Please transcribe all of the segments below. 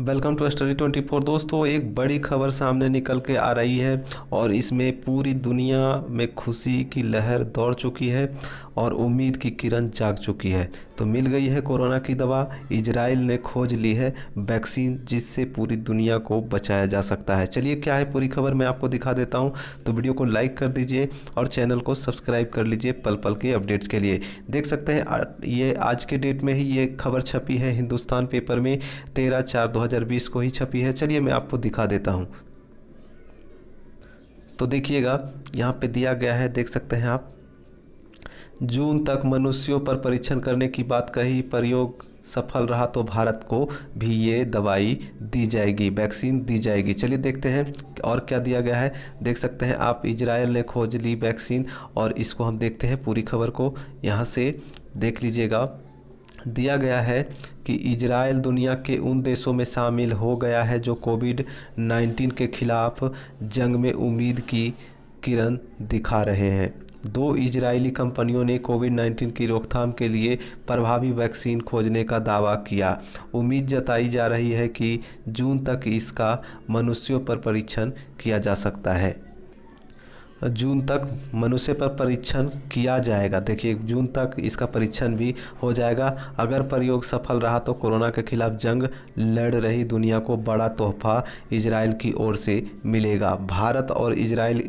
welcome to study twenty four दोस्तों एक बड़ी खबर सामने निकल के आ रही है और इसमें पूरी दुनिया में खुशी की लहर दौड़ चुकी है और उम्मीद की किरण जाग चुकी है तो मिल गई है कोरोना की दवा इजराइल ने खोज ली है वैक्सीन जिससे पूरी दुनिया को बचाया जा सकता है चलिए क्या है पूरी खबर मैं आपको दिखा देता हूँ तो वीडियो को लाइक कर दीजिए और चैनल को सब्सक्राइब कर लीजिए पल पल के अपडेट्स के लिए देख सकते हैं ये आज के डेट में ही ये खबर छपी है हिंदुस्तान पेपर में तेरह चार दो को ही छपी है चलिए मैं आपको दिखा देता हूँ तो देखिएगा यहाँ पे दिया गया है देख सकते हैं आप जून तक मनुष्यों पर परीक्षण करने की बात कही प्रयोग सफल रहा तो भारत को भी ये दवाई दी जाएगी वैक्सीन दी जाएगी चलिए देखते हैं और क्या दिया गया है देख सकते हैं आप इजराइल ने खोज ली वैक्सीन और इसको हम देखते हैं पूरी खबर को यहाँ से देख लीजिएगा दिया गया है कि इजराइल दुनिया के उन देशों में शामिल हो गया है जो कोविड 19 के खिलाफ जंग में उम्मीद की किरण दिखा रहे हैं दो इजरायली कंपनियों ने कोविड 19 की रोकथाम के लिए प्रभावी वैक्सीन खोजने का दावा किया उम्मीद जताई जा रही है कि जून तक इसका मनुष्यों पर परीक्षण किया जा सकता है जून तक मनुष्य पर परीक्षण किया जाएगा देखिए जून तक इसका परीक्षण भी हो जाएगा अगर प्रयोग सफल रहा तो कोरोना के खिलाफ जंग लड़ रही दुनिया को बड़ा तोहफा इजराइल की ओर से मिलेगा भारत और इजराइल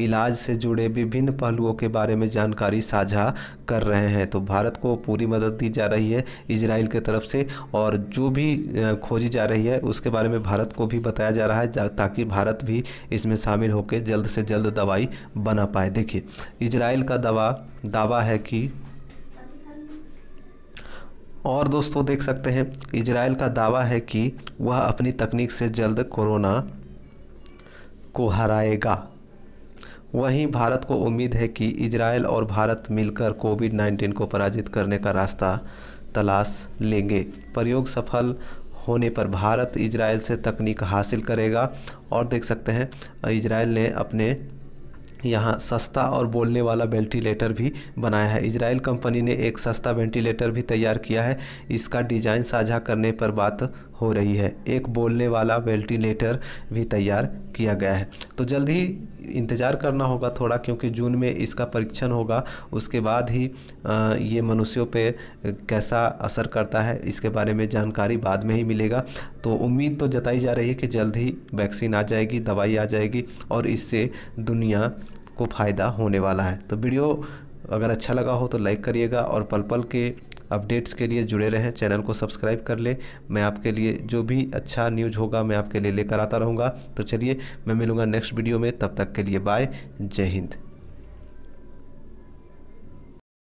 इलाज से जुड़े विभिन्न पहलुओं के बारे में जानकारी साझा कर रहे हैं तो भारत को पूरी मदद दी जा रही है इसराइल की तरफ से और जो भी खोजी जा रही है उसके बारे में भारत को भी बताया जा रहा है ताकि भारत भी इसमें शामिल होकर जल्द से जल्द दवाई बना पाए देखिए इसराइल का दवा दावा है कि और दोस्तों देख सकते हैं इसराइल का दावा है कि वह अपनी तकनीक से जल्द कोरोना को हराएगा वहीं भारत को उम्मीद है कि इजराइल और भारत मिलकर कोविड 19 को पराजित करने का रास्ता तलाश लेंगे प्रयोग सफल होने पर भारत इजराइल से तकनीक हासिल करेगा और देख सकते हैं इजराइल ने अपने यहाँ सस्ता और बोलने वाला वेंटिलेटर भी बनाया है इजराइल कंपनी ने एक सस्ता वेंटिलेटर भी तैयार किया है इसका डिज़ाइन साझा करने पर बात हो रही है एक बोलने वाला वेंटिलेटर भी तैयार किया गया है तो जल्द ही इंतज़ार करना होगा थोड़ा क्योंकि जून में इसका परीक्षण होगा उसके बाद ही ये मनुष्यों पे कैसा असर करता है इसके बारे में जानकारी बाद में ही मिलेगा तो उम्मीद तो जताई जा रही है कि जल्द ही वैक्सीन आ जाएगी दवाई आ जाएगी और इससे दुनिया को फ़ायदा होने वाला है तो वीडियो अगर अच्छा लगा हो तो लाइक करिएगा और पल पल के अपडेट्स के लिए जुड़े रहें चैनल को सब्सक्राइब कर ले मैं आपके लिए जो भी अच्छा न्यूज़ होगा मैं आपके लिए लेकर आता रहूँगा तो चलिए मैं मिलूँगा नेक्स्ट वीडियो में तब तक के लिए बाय जय हिंद